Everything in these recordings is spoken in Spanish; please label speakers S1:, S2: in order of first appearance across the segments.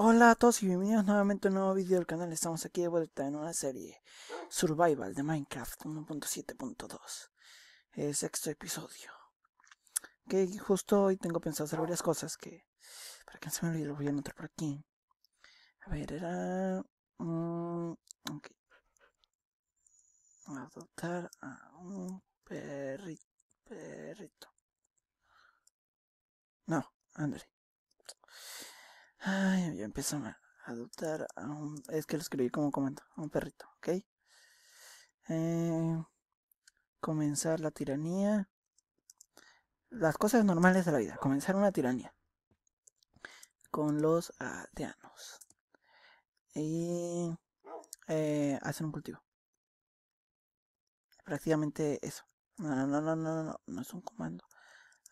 S1: Hola a todos y bienvenidos nuevamente a un nuevo video del canal. Estamos aquí de vuelta en una serie Survival de Minecraft 1.7.2, el sexto episodio. Que justo hoy tengo pensado hacer varias cosas que. Para que no se me olvide, lo voy a anotar por aquí. A ver, era. Mm, ok Adoptar a un perrito. No, André. Ay, yo empiezo a adoptar a un... Es que lo escribí como comando a un perrito, ¿ok? Eh, comenzar la tiranía. Las cosas normales de la vida. Comenzar una tiranía. Con los aldeanos. Y eh, hacer un cultivo. Prácticamente eso. no, no, no, no, no, no es un comando.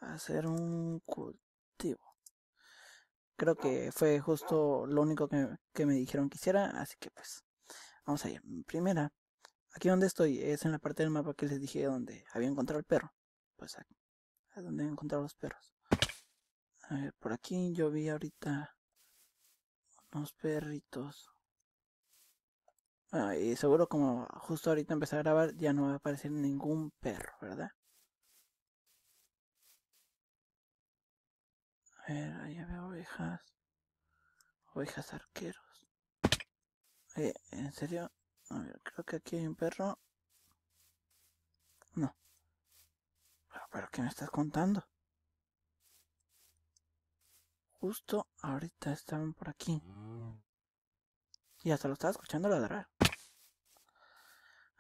S1: Hacer un cultivo. Creo que fue justo lo único que, me dijeron que hiciera, así que pues vamos a ir Primera, aquí donde estoy es en la parte del mapa que les dije donde había encontrado el perro. Pues aquí, es donde he encontrado los perros. A ver, por aquí yo vi ahorita unos perritos. Ah, y seguro como justo ahorita empecé a grabar ya no va a aparecer ningún perro, ¿verdad? ver, ahí veo ovejas. Ovejas arqueros. Eh, ¿En serio? A ver, creo que aquí hay un perro. No. ¿Pero, qué me estás contando? Justo ahorita estaban por aquí. Y hasta lo estaba escuchando ladrar.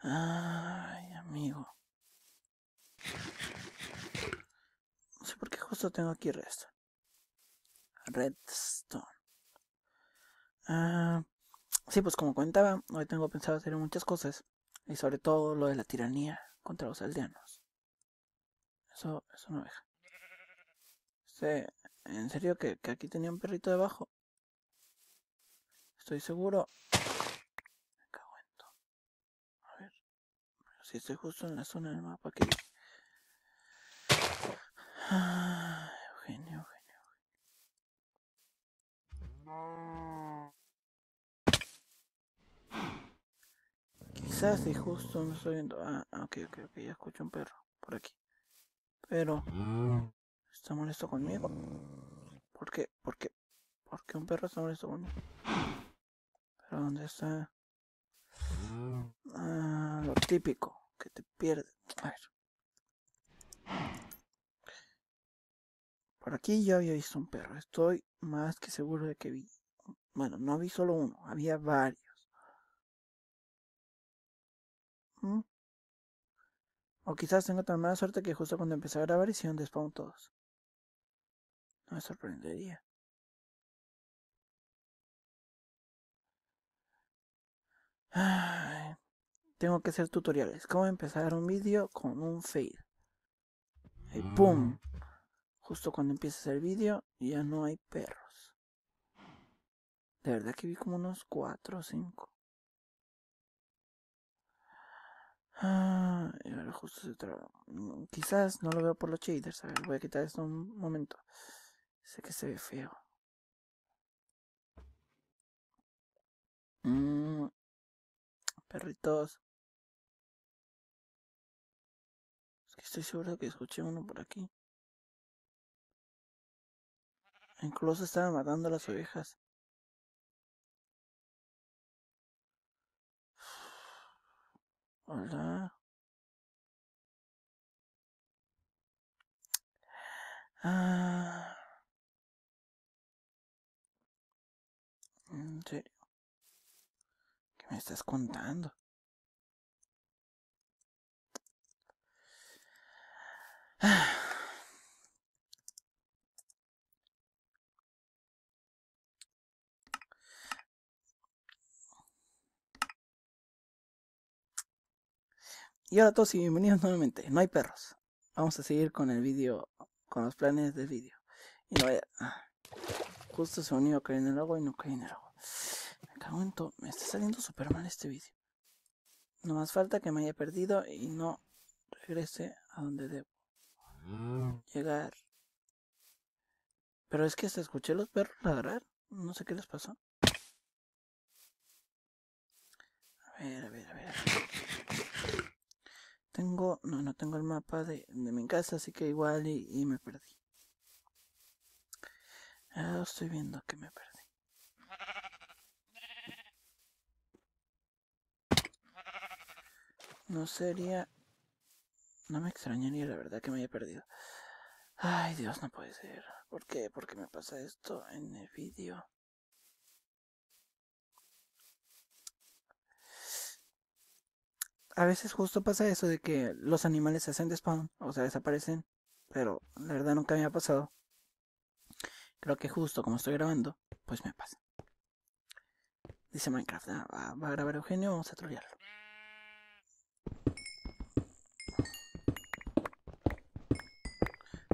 S1: Ay, amigo. No sé por qué justo tengo aquí resto. Redstone. si ah, sí, pues como comentaba, hoy tengo pensado hacer muchas cosas. Y sobre todo lo de la tiranía contra los aldeanos. Eso, eso no deja. en serio que, aquí tenía un perrito debajo. Estoy seguro. Me cago en todo. A ver. si estoy justo en la zona del mapa que... Quizás si justo no estoy viendo... Ah, ah, ok, ok, ok, ya escucho un perro por aquí. Pero... ¿Está molesto conmigo? ¿Por qué? ¿Por qué? ¿Por qué un perro está molesto conmigo? ¿Pero dónde está? Ah, lo típico, que te pierde A ver. Por aquí ya había visto un perro. Estoy más que seguro de que vi. Bueno, no vi solo uno, había varios. Mm. O quizás tengo tan mala suerte que justo cuando empecé a grabar hicieron despawn todos. No me sorprendería. tengo que hacer tutoriales. Cómo empezar un vídeo con un fade. ¡Pum! Mm. Justo cuando empiezas el vídeo ya no hay perros. De verdad que vi como unos cuatro o cinco. Ah, ahora justo mm, Quizás no lo veo por los shaders. A voy a quitar esto un momento. Sé que se ve feo. Mm, perritos. Es que estoy seguro que escuché uno por aquí. Incluso estaba matando las ovejas. Hola. Ah. ¿En mm, ¿Qué me estás contando? Ah. Y hola a todos y bienvenidos nuevamente, no hay perros. Vamos a seguir con el vídeo, con los planes del vídeo. Y no vaya... Ah, justo se unió a caer en el agua y no caí en el agua. Me cago en todo, me está saliendo super mal este vídeo. No más falta que me haya perdido y no regrese a donde debo. Ah. Llegar. Pero es que hasta escuché los perros ladrar. No sé qué les pasó. a ver, a ver. A ver. Tengo, no, no tengo el mapa de, mi casa, así que igual y, me perdí. Ah, estoy viendo que me perdí. No sería... No me extrañaría la verdad que me haya perdido. Ay, Dios, no puede ser. ¿Por qué? ¿Por qué me pasa esto en el vídeo? a veces justo pasa eso de que los animales se hacen de spawn, o sea, desaparecen, pero la verdad nunca me ha pasado. Creo que justo como estoy grabando, pues me pasa. Dice Minecraft, ah, va, a grabar Eugenio, vamos a trolearlo.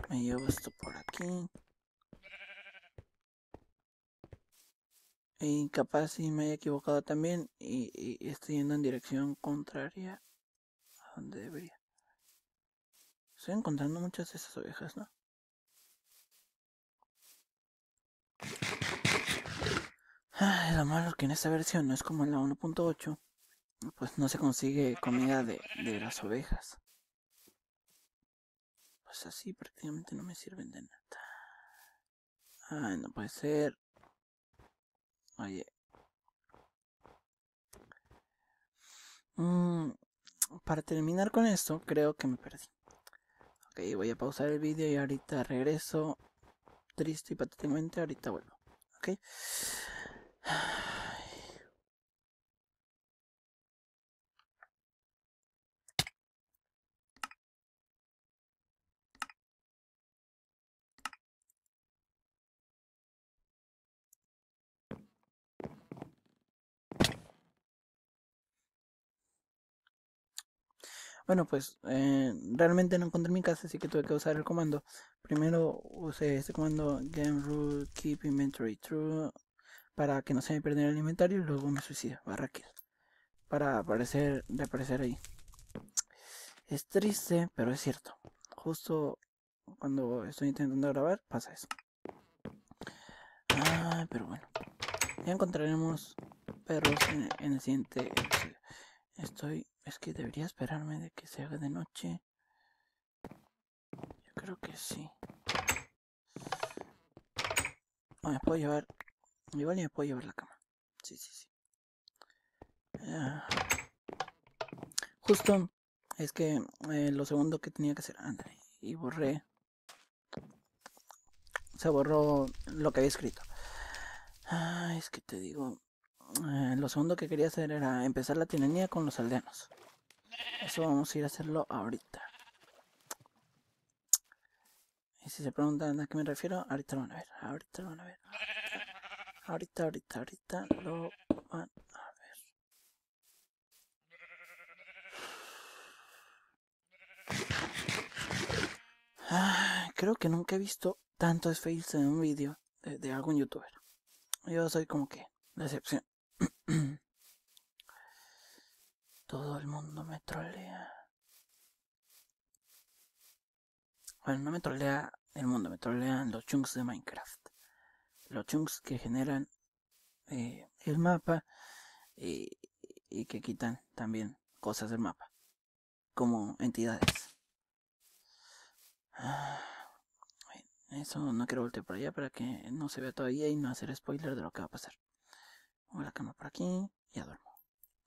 S1: Me llevo esto por aquí, Y capaz si me he equivocado también y, estoy yendo en dirección contraria a donde debería. Estoy encontrando muchas de esas ovejas, ¿no? lo malo que en esta versión no es como en la 1.8, pues no se consigue comida de, de las ovejas. Pues así prácticamente no me sirven de nada. Ay, no puede ser. Oye. Mm, para terminar con esto, creo que me perdí. Ok, voy a pausar el vídeo y ahorita regreso. Triste y patéticamente, ahorita vuelvo. Ok. Bueno, pues eh, realmente no encontré mi casa, así que tuve que usar el comando. Primero usé este comando game rule keep inventory true para que no se me perdiera el inventario y luego me suicida, barra kill, para aparecer, reaparecer ahí. Es triste, pero es cierto. Justo cuando estoy intentando grabar, pasa eso. Ah, pero bueno. Ya encontraremos perros en, en el siguiente episodio. Estoy es que debería esperarme de que se haga de noche. Yo creo que sí. me puedo llevar... Igual me puedo llevar la cama. Sí, sí, sí. Ah. Justo es que eh, lo segundo que tenía que hacer... André, y borré... Se borró lo que había escrito. Ah, es que te digo... Eh, lo segundo que quería hacer era empezar la tiranía con los aldeanos. Eso vamos a ir a hacerlo ahorita. Y si se preguntan a qué me refiero, ahorita lo van a ver. Ahorita lo van a ver. Ahorita, ahorita, ahorita, lo van a ver. creo que nunca he visto tantos fails en un vídeo de, de algún youtuber. Yo soy como que la excepción. Todo el mundo me trolea. Bueno, no me trolea el mundo, me trolean los chunks de Minecraft. Los chunks que generan eh, el mapa y, que quitan también cosas del mapa. Como entidades. eso no quiero voltear por allá para que no se vea todavía y no hacer spoiler de lo que va a pasar. Voy a la cama por aquí y ya duermo.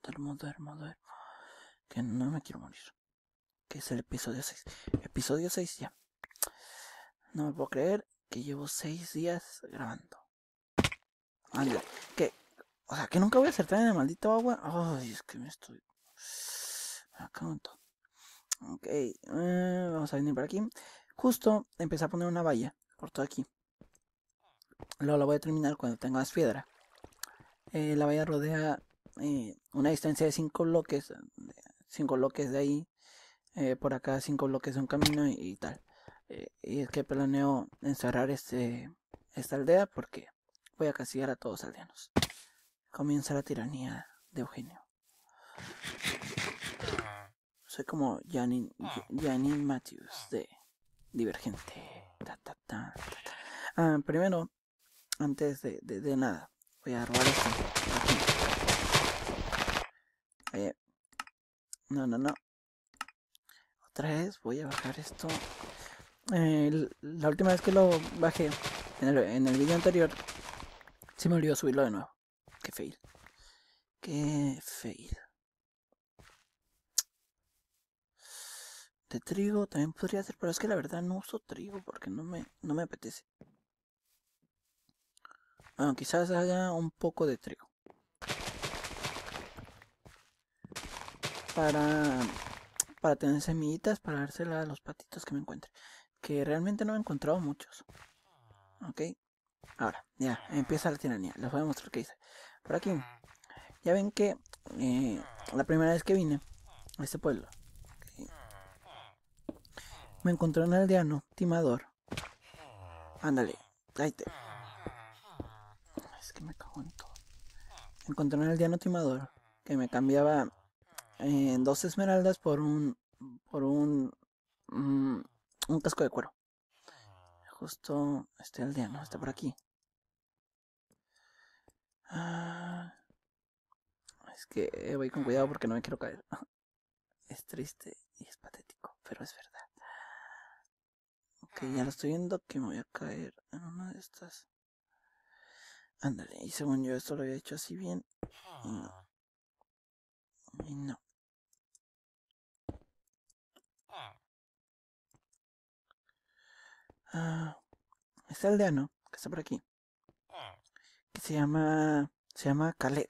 S1: Duermo, duermo, duermo. Que no me quiero morir. Que es el episodio 6. Episodio 6 ya. No me puedo creer que llevo 6 días grabando. que. O sea, que nunca voy a acertar en el maldito agua. Ay, es que me estoy. Me acabo. en todo. Ok, eh, vamos a venir por aquí. Justo empecé a poner una valla por todo aquí. Luego la voy a terminar cuando tenga las piedras. Eh, la valla rodea eh, una distancia de 5 bloques, 5 bloques de ahí, eh, por acá cinco bloques de un camino y, tal. y es que planeo encerrar este, esta aldea porque voy a castigar a todos los aldeanos. Comienza la tiranía de Eugenio. Soy como Janine, Matthews de Divergente. Ah, primero, antes de nada, Voy a esto. Eh, no, no, no. Otra vez voy a bajar esto. Eh, la última vez que lo bajé en el, en el video anterior, se me olvidó subirlo de nuevo. Qué fail. Qué fail. De trigo también podría ser, pero es que la verdad no uso trigo porque no me, no me apetece. Bueno, quizás haga un poco de trigo. Para, para tener semillitas, para dársela a los patitos que me encuentre. Que realmente no he encontrado muchos. Ok. Ahora, ya, empieza la tiranía. Les voy a mostrar qué hice. Por aquí. Ya ven que eh, la primera vez que vine a este pueblo. me encontré un aldeano timador. Ándale, ahí es que me cago en todo. Encontré en el día timador que me cambiaba eh, dos esmeraldas por un. por un. Mm, un casco de cuero. Justo este aldeano está por aquí. Ah, es que voy con cuidado porque no me quiero caer. Es triste y es patético, pero es verdad. Ok, ya lo estoy viendo que me voy a caer en una de estas. Ándale, y según yo esto lo había hecho así bien. Y no. Ah. Y no. Ah, ah este aldeano que está por aquí. Ah. Que se llama. Se llama Caleb.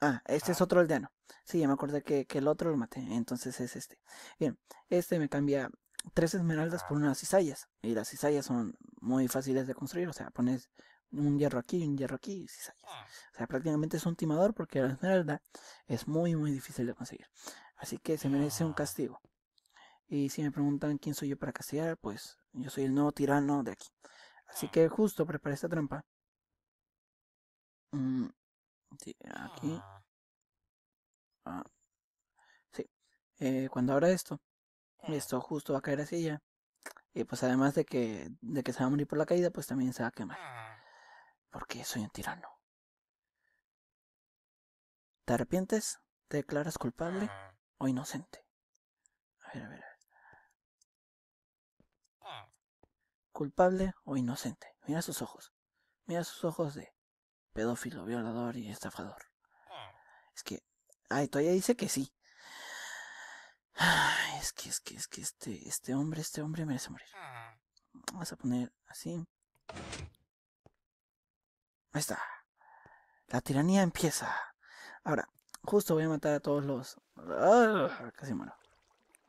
S1: Ah, este es otro aldeano. Sí, ya me acordé que, que el otro lo maté. Entonces es este. Bien, este me cambia tres esmeraldas por unas cizallas. Y las cizallas son muy fáciles de construir, o sea, pones un hierro aquí un hierro aquí y cizallas. Ah. O sea, prácticamente es un timador porque la esmeralda es muy, muy difícil de conseguir. Así que se merece un ah. castigo. Y si me preguntan quién soy yo para castigar, pues yo soy el nuevo tirano de aquí. Así ah. que justo preparé esta trampa. Mm, aquí. sí. Eh, cuando abra esto, esto justo va a caer hacia ella. Y pues además de que, de que se va a morir por la caída, pues también se va a quemar. Ah. Porque soy un tirano. ¿Te arrepientes? ¿Te declaras culpable ah. o inocente? A ver, a ver. Ah. ¿Culpable o inocente? Mira sus ojos. Mira sus ojos de pedófilo, violador y estafador. Es que... Ay, todavía dice que sí. Ay, es que, es que, es que este, este hombre, este hombre merece morir. Ah. Vamos a poner así. Ahí está. La tiranía empieza. Ahora, justo voy a matar a todos los... ¡ah! Casi muero.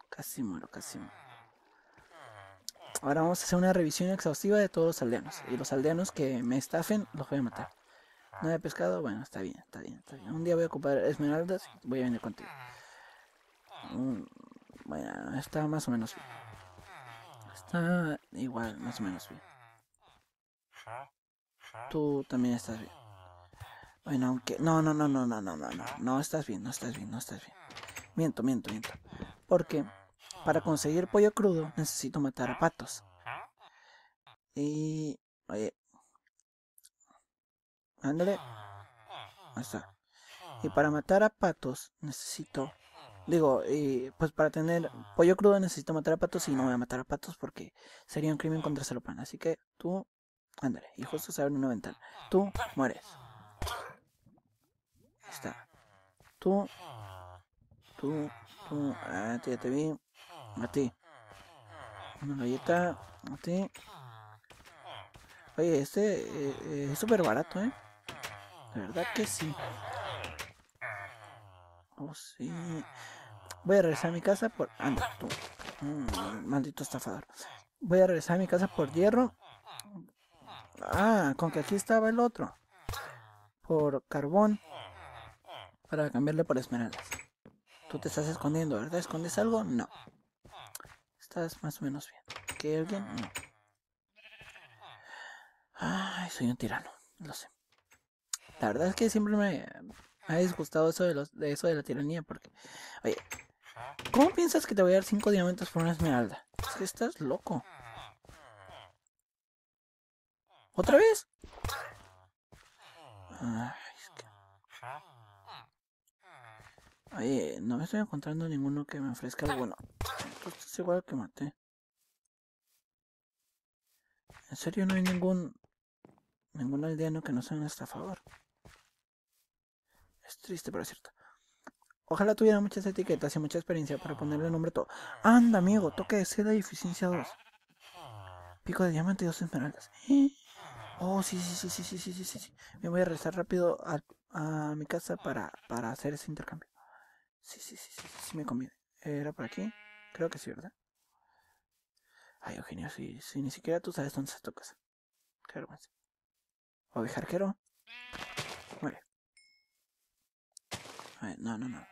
S1: Casi muero, casi muero. Ah. Ahora vamos a hacer una revisión exhaustiva de todos los aldeanos. Y los aldeanos que me estafen, los voy a matar. No hay pescado, bueno, está bien, está bien, está bien. Un día voy a ocupar esmeraldas, voy a venir contigo. Mm, bueno, está más o menos bien. Está igual, más o menos bien. Tú también estás bien. Bueno, aunque... No, no, no, no, no, no, no, no. No estás bien, no estás bien, no estás bien. Miento, miento, miento. Porque para conseguir pollo crudo necesito matar a patos. Y... Oye. Ándale. Ahí está. Y para matar a patos necesito Digo, pues para tener pollo crudo necesito matar a patos y no voy a matar a patos porque sería un crimen contra pan Así que tú, ándale, y justo se abre una ventana. Tú mueres. Ahí está. Tú, tú, tú, ti, ah, ya te vi. A ti. Una galleta, a ti. Oye, este eh, eh, es súper barato, ¿eh? De verdad que sí. Oh, sí. Ah. Voy a regresar a mi casa por... Anda, tú. Mm, maldito estafador. Voy a regresar a mi casa por hierro. Ah, con que aquí estaba el otro. Por carbón. Para cambiarle por esmeraldas. Tú te estás escondiendo, ¿verdad? ¿Escondes algo? No. Estás más o menos bien. ¿Que alguien? No. Ay, soy un tirano. Lo sé. La verdad es que siempre me me ah, ha disgustado eso de, los, de eso de la tiranía, porque, oye, ¿cómo piensas que te voy a dar cinco diamantes por una esmeralda? Es que estás loco. ¿Otra vez? Oye, no me estoy encontrando ninguno que me ofrezca algo bueno. Esto pues es igual que maté. En serio, no hay ningún... Ningún aldeano que no sea un estafador. Es triste, pero es cierto. Ojalá tuviera muchas etiquetas y mucha experiencia para ponerle nombre todo. Anda, amigo, toque de seda y eficiencia 2. Pico de diamante y dos esmeraldas. Oh, sí, sí, sí, sí, sí, sí, sí, sí. Me voy a regresar rápido a, a, mi casa para, para hacer ese intercambio. Sí, sí, sí, sí, sí, sí me conviene. ¿Era por aquí? Creo que sí, ¿verdad? Ay, Eugenio, si, si ni siquiera tú sabes dónde está tu casa. Qué vergüenza. Ovejarquero no, no, no.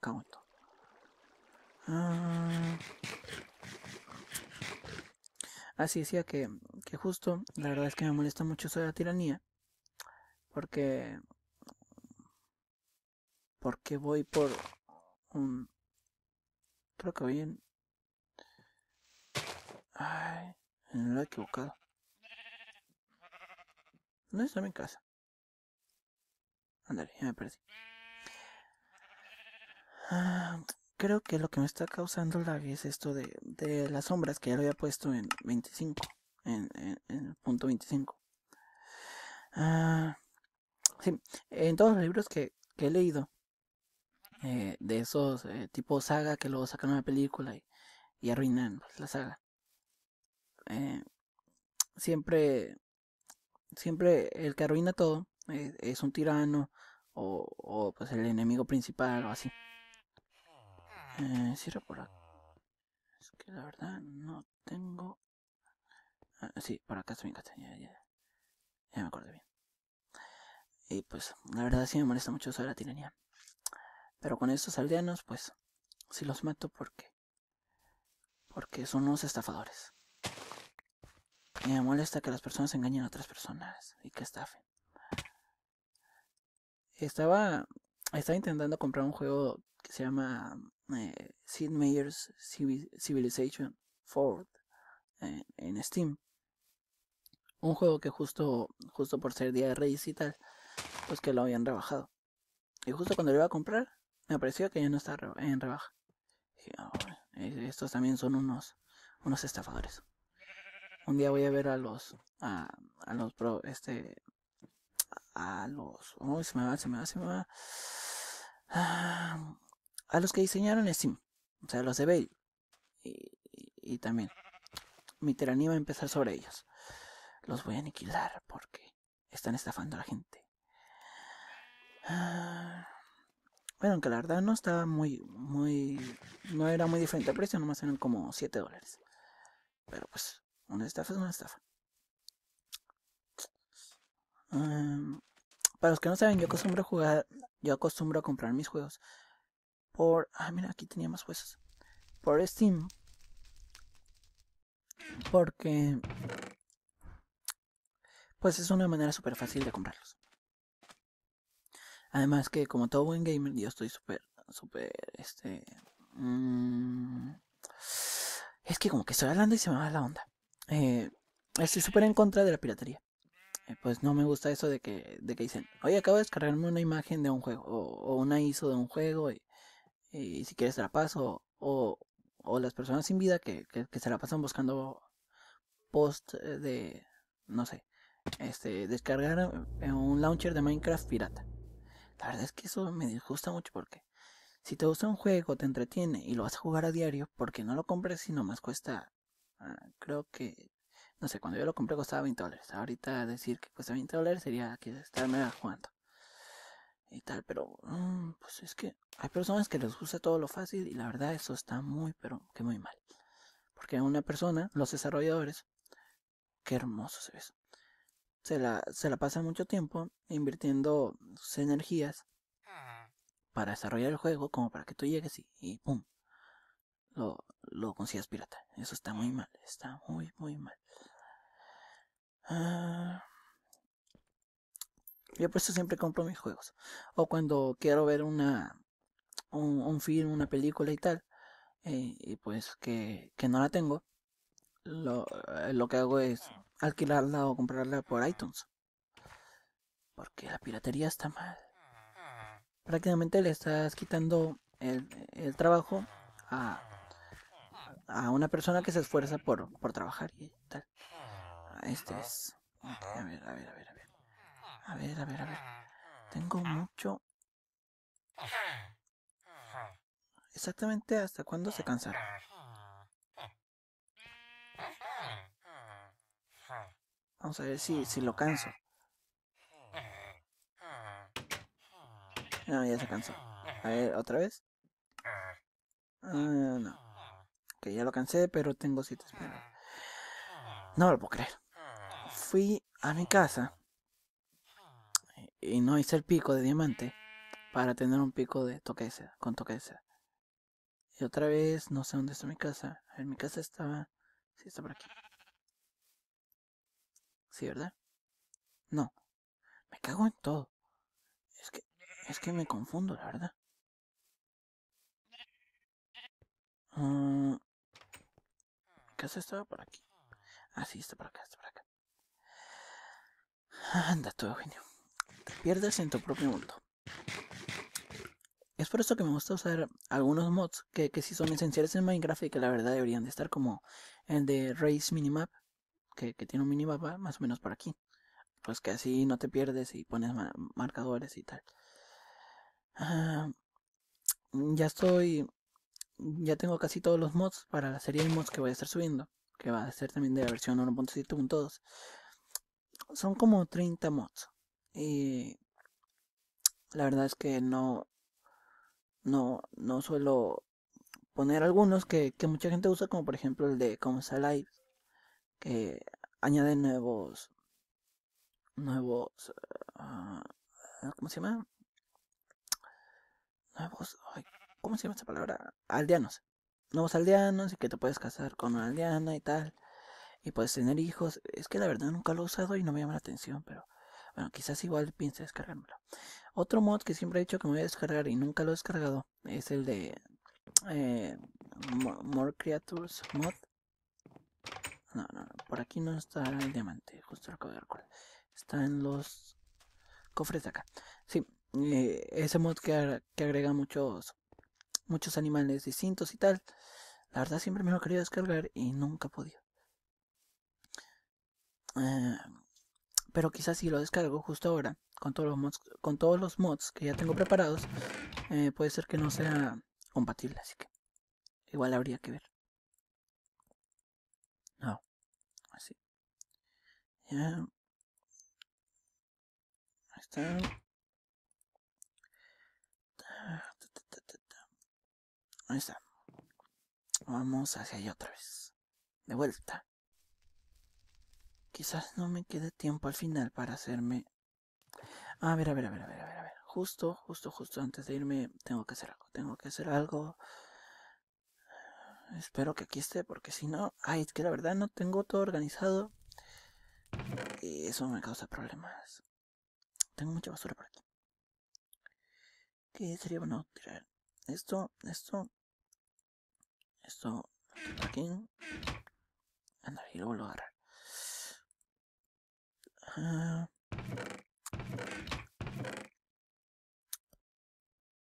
S1: Cago en todo. Ah. Así ah, decía que, que justo, la verdad es que me molesta mucho eso de la tiranía. Porque. Porque voy por un. Creo que voy en. Ay, lo he equivocado. No está en mi casa. Ándale, ya me perdí. Ah, creo que lo que me está causando lag es esto de, de las sombras que ya lo había puesto en 25, en, en, punto 25. Ah, sí, en todos los libros que, he leído, eh, de esos eh, tipo saga que luego sacan una película y, y arruinan pues, la saga, eh, siempre, siempre el que arruina todo es, un tirano o, o pues el enemigo principal o así. Eh, por acá. Es que la verdad no tengo... Ah, sí, por acá está mi casa. Ya, me acordé bien. Y pues, la verdad sí me molesta mucho eso la tiranía. Pero con estos aldeanos, pues, si los mato porque... Porque son unos estafadores. me molesta que las personas engañen a otras personas y que estafen. Estaba, estaba intentando comprar un juego que se llama eh, Sid Meier's Civilization 4 eh, en Steam. Un juego que justo, justo por ser día de Reyes y tal, pues que lo habían rebajado. Y justo cuando lo iba a comprar, me apareció que ya no estaba en rebaja. Y, ah, estos también son unos, unos estafadores. Un día voy a ver a los, a, los pro, este, a los, se me va, se me va, se me va. Ah, a los que diseñaron sim, o sea, los de Bale. Y, también mi tiranía va a empezar sobre ellos. Los voy a aniquilar porque están estafando a la gente. Ah, bueno, aunque la verdad no estaba muy, muy, no era muy diferente al precio, nomás eran como 7 dólares. Pero pues, una estafa es una estafa. Ah, para los que no saben, yo acostumbro a jugar, yo acostumbro a comprar mis juegos por... Ah, mira, aquí tenía más huesos. Por Steam. Porque... Pues es una manera súper fácil de comprarlos. Además que como todo buen gamer, yo estoy súper, súper, este... Mm, es que como que estoy hablando y se me va la onda. Eh, estoy súper en contra de la piratería. Eh, pues no me gusta eso de que, de que dicen, oye, acabo de descargarme una imagen de un juego o, una ISO de un juego y si quieres la paso. O, las personas sin vida que, se la pasan buscando post eh, de, no sé, este, descargar un launcher de Minecraft pirata. La verdad es que eso me disgusta mucho porque si te gusta un juego, te entretiene y lo vas a jugar a diario, porque no lo compres si nomás cuesta, ah, creo que, no sé, cuando yo lo compré costaba 20 dólares. Ahorita decir que cuesta 20 dólares sería que estarme jugando y tal, pero mm, pues es que hay personas que les gusta todo lo fácil y la verdad eso está muy, pero que muy mal. Porque una persona, los desarrolladores, qué hermoso se ve Se la, se la pasa mucho tiempo invirtiendo sus energías ah. para desarrollar el juego como para que tú llegues y, pum, lo, lo consigas pirata. Eso está muy mal, está muy, muy mal. Ah, yo por siempre compro mis juegos. O cuando quiero ver una un, film, una película y tal, eh, y pues que, que, no la tengo, eh, lo, que hago es alquilarla o comprarla por iTunes. Porque la piratería está mal. Prácticamente le estás quitando el, trabajo a, a una persona que se esfuerza por, trabajar y tal. Este es. a ver, a ver. A ver. A ver, a ver, a ver. Tengo mucho... Exactamente hasta cuándo se cansará. Vamos a ver si, lo canso. No, ya se cansó. A ver, otra vez. Ah, no. Ok, ya lo cansé, pero tengo citas. No lo puedo creer. Fui a mi casa y no hice el pico de diamante para tener un pico de toque de con toque Y otra vez, no sé dónde está mi casa. En mi casa estaba. Sí, está por aquí. Sí, ¿verdad? No. Me cago en todo. Es que. Es que me confundo, la verdad. Ah, mi casa estaba por aquí. Ah, sí, está por acá, está por acá. Anda todo, genio pierdes en tu propio mundo. Es por eso que me gusta usar algunos mods que, si sí son esenciales en Minecraft y que la verdad deberían de estar como el de Race Minimap, que, tiene un minimapa más o menos por aquí. Pues que así no te pierdes y pones marcadores y tal. Ah, ya estoy, ya tengo casi todos los mods para la serie de mods que voy a estar subiendo, que va a ser también de la versión 1.7.2. Son como 30 mods y la verdad es que no, no, no suelo poner algunos que, mucha gente usa, como por ejemplo el de como Live, que añade nuevos, nuevos, ah, ah, ¿cómo se llama? Nuevos, ¿cómo se llama esta palabra? Aldeanos. Nuevos aldeanos y que te puedes casar con una aldeana y tal. Y puedes tener hijos. Es que la verdad nunca lo he usado y no me llama la atención, pero bueno, quizás igual piense descargármelo. Otro mod que siempre he dicho que me voy a descargar y nunca lo he descargado es el de eh, More Creatures mod. No, no, no, por aquí no está el diamante, justo lo acabo de recordar. Está en los cofres de acá. Sí, eh, ese mod que, agrega muchos, muchos animales distintos y tal. La verdad siempre me lo quería descargar y nunca he podido. Eh, pero quizás si lo descargo justo ahora con todos los mods, con todos los mods que ya tengo preparados eh, puede ser que no sea compatible así que igual habría que ver no así ya ahí está ahí está vamos hacia allá otra vez de vuelta Quizás no me quede tiempo al final para hacerme... A ver, a ver, a ver, a ver, a ver, a ver. Justo, justo, justo antes de irme tengo que hacer algo. Tengo que hacer algo. Espero que aquí esté porque si no... Ay, es que la verdad no tengo todo organizado. Y eso me causa problemas. Tengo mucha basura por aquí. ¿Qué sería bueno tirar? Esto, esto... Esto... Aquí. Andar, y luego lo agarrar.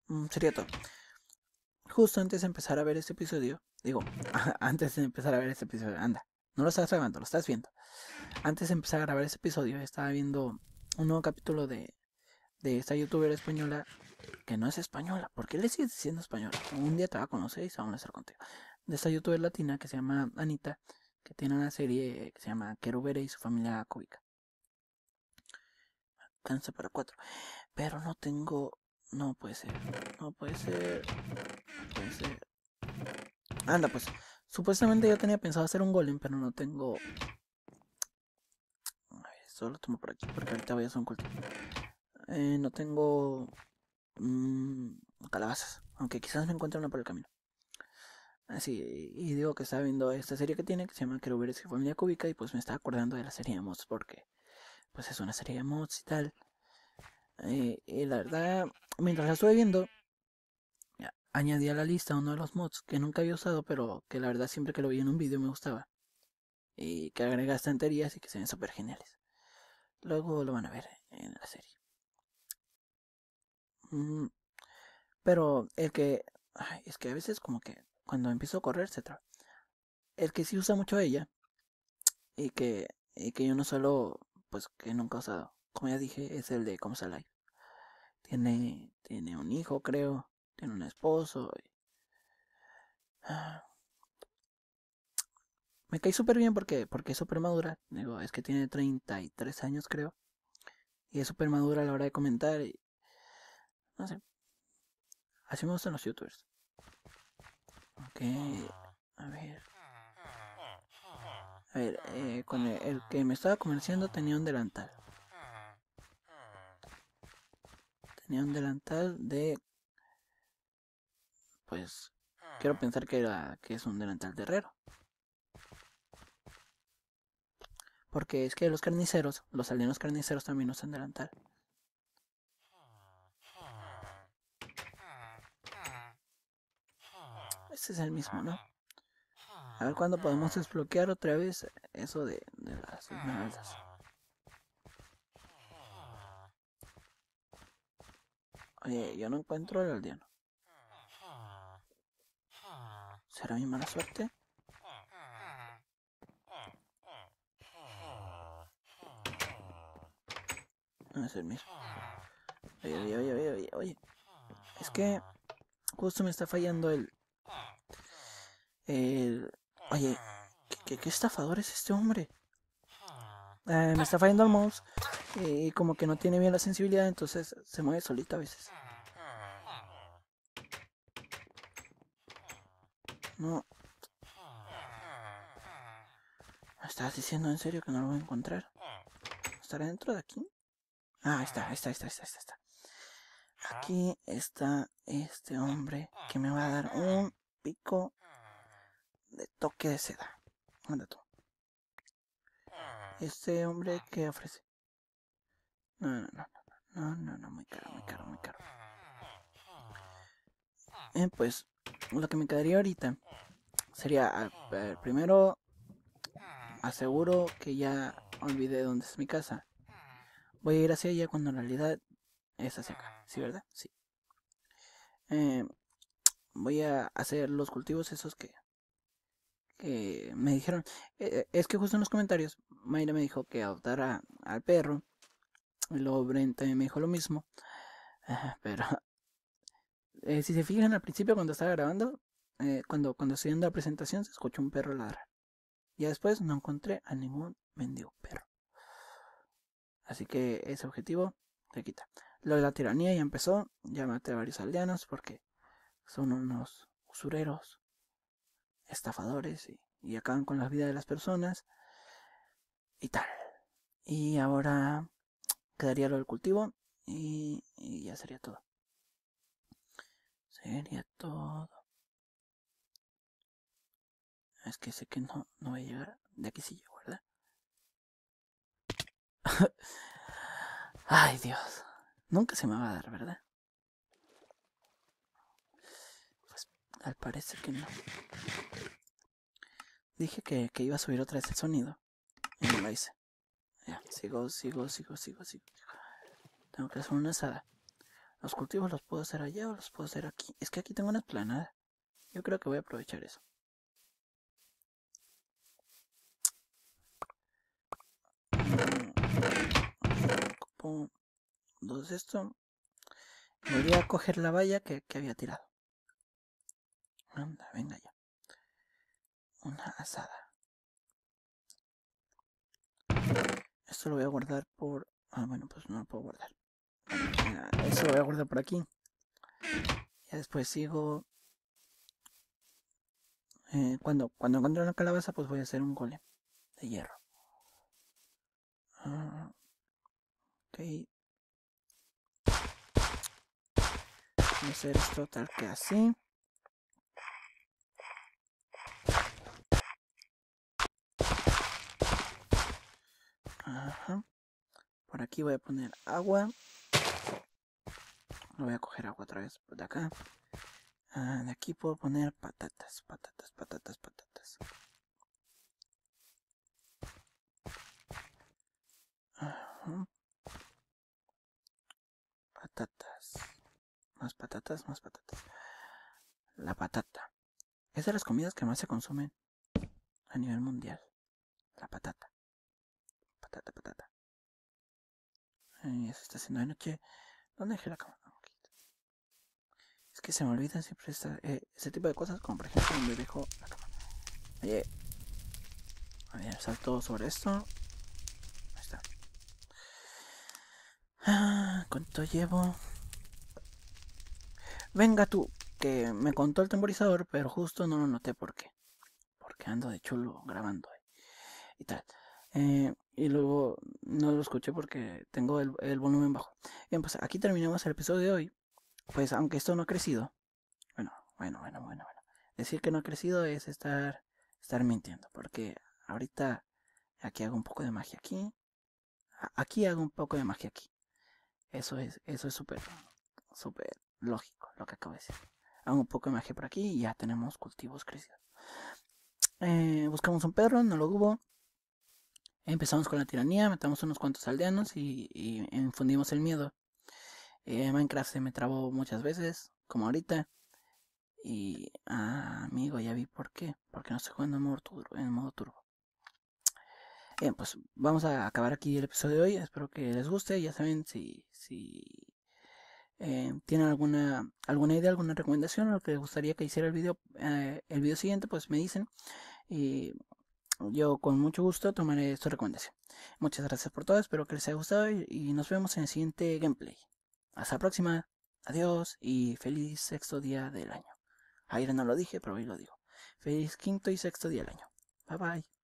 S1: Mm, sería todo. Justo antes de empezar a ver este episodio, digo, antes de empezar a ver este episodio, anda, no lo estás grabando, lo estás viendo. Antes de empezar a grabar este episodio, estaba viendo un nuevo capítulo de, de esta youtuber española que no es española. ¿Por qué le sigues diciendo española? Un día te va a conocer y se va a estar contigo. De esta youtuber latina que se llama Anita, que tiene una serie que se llama Quiero Ver y su familia cúbica para cuatro. Pero no tengo... No puede ser. No puede ser. No puede ser. Anda pues. Supuestamente yo tenía pensado hacer un golem, pero no tengo... A ver, solo tomo por aquí, porque ahorita voy a hacer un cultivo. Eh, no tengo... Mm, calabazas. Aunque quizás me encuentre una por el camino. Así, ah, y digo que estaba viendo esta serie que tiene, que se llama que y Familia Cúbica, y pues me estaba acordando de la serie de Mods, porque pues es una serie de mods y tal. y eh, eh, la verdad, mientras la estuve viendo, añadí a la lista uno de los mods que nunca había usado, pero que la verdad siempre que lo vi en un vídeo me gustaba. Y que agrega estanterías y que se ven súper geniales. Luego lo van a ver en la serie. Mm, pero el que... es que a veces como que cuando empiezo a correr se El que sí usa mucho ella y que, y que yo no solo pues que nunca ha usado. Como ya dije, es el de se Life. Tiene, tiene un hijo, creo. Tiene un esposo. Ah, me caí súper bien porque, porque es súper madura. Digo, es que tiene 33 años, creo. Y es súper madura a la hora de comentar. No sé. Así me gustan los youtubers. Ok. Ah. A ver. A ver, eh, con el, que me estaba comerciando tenía un delantal. Tenía un delantal de... Pues... Quiero pensar que, era, que es un delantal de herrero Porque es que los carniceros, los aldeanos carniceros también usan delantal. Este es el mismo, ¿no? A ver cuándo podemos ah. desbloquear otra vez eso de, las Oye, yo no encuentro El aldeano. ¿Será mi mala suerte? No es el mismo. Oye, oye, oye, oye, oye, oye. Es que justo me está fallando el... El... Oye, ¿qué, estafador es este hombre? Eh, me está fallando el mouse eh, y como que no tiene bien la sensibilidad, entonces se mueve solito a veces. No. ¿Me estás diciendo en serio que no lo voy a encontrar? ¿Estará dentro de aquí? Ah, está, está, está, está, está. Aquí está este hombre que me va a dar un pico de toque de seda. Anda tú. Este hombre que ofrece. No, no, no, no, no, no, muy caro, muy caro, muy caro. Eh, pues lo que me quedaría ahorita sería, primero, aseguro que ya olvidé dónde es mi casa. Voy a ir hacia allá cuando en realidad es hacia acá, ¿sí verdad? Sí. Eh, voy a hacer los cultivos esos que me dijeron, eh, es que justo en los comentarios, Mayra me dijo que adoptara al perro, y luego Brent me dijo lo mismo, ah, pero eh, si se fijan al principio cuando estaba grabando, eh, cuando, cuando estoy dando la presentación se escuchó un perro ladrar, y después no encontré a ningún mendigo perro. Así que ese objetivo se quita. Lo de la tiranía ya empezó, ya maté a varios aldeanos porque son unos usureros estafadores y, y acaban con la vida de las personas y tal. Y ahora quedaría lo del cultivo y, ya sería todo. Sería todo. Es que sé que no, no voy a llegar. De aquí sí llego, ¿verdad? Ay, Dios. Nunca se me va a dar, ¿verdad? Al parecer que no. Dije que, iba a subir otra vez el sonido. Y no lo hice. Ya, sigo, sigo, sigo, sigo, sigo. Tengo que hacer una asada. Los cultivos los puedo hacer allá o los puedo hacer aquí. Es que aquí tengo una esplanada. Yo creo que voy a aprovechar eso. Entonces esto. Me Voy a coger la valla que había tirado venga ya. Una asada. Esto lo voy a guardar por... Ah, bueno, pues no lo puedo guardar. Esto lo voy a guardar por aquí. Ya después sigo... Eh, cuando, cuando encuentro la calabaza, pues voy a hacer un golem de hierro. Ah, ok. Voy a hacer esto tal que así. Por aquí voy a poner agua. voy a coger agua otra vez de acá. Ah, de aquí puedo poner patatas, patatas, patatas, patatas. Patatas. Más patatas, más patatas. La patata. Es de las comidas que más se consumen a nivel mundial. La patata patata, está haciendo de noche. ¿Dónde dejé la cámara? Es que se me olvidan siempre este tipo de cosas, como por ejemplo donde dejo la cámara. Oye. A ver, salto sobre esto. Ahí está. Ah, ¿Cuánto llevo? Venga tú, que me contó el temporizador, pero justo no lo noté porque. Porque ando de chulo grabando. Eh, y tal. Eh, y luego no lo escuché porque tengo el, volumen bajo. Bien, pues aquí terminamos el episodio de hoy. Pues aunque esto no ha crecido, bueno, bueno, bueno, bueno, bueno. Decir que no ha crecido es estar, estar mintiendo, porque ahorita aquí hago un poco de magia aquí, aquí hago un poco de magia aquí. Eso es, eso es súper, súper lógico lo que acabo de decir. Hago un poco de magia por aquí y ya tenemos cultivos crecidos. Eh, buscamos un perro, no lo hubo. Empezamos con la tiranía, matamos unos cuantos aldeanos y, infundimos el miedo. Eh, Minecraft se me trabó muchas veces, como ahorita. Y, ah, amigo, ya vi por qué. Porque no estoy jugando en modo turbo. En Bien, pues vamos a acabar aquí el episodio de hoy. Espero que les guste. Ya saben, si, si eh, tienen alguna, alguna idea, alguna recomendación o lo que les gustaría que hiciera el video, eh, el video siguiente, pues me dicen yo con mucho gusto tomaré su recomendación. Muchas gracias por todo, espero que les haya gustado y, nos vemos en el siguiente gameplay. Hasta la próxima, adiós y feliz sexto día del año. Ayer no lo dije, pero hoy lo digo. Feliz quinto y sexto día del año. Bye bye.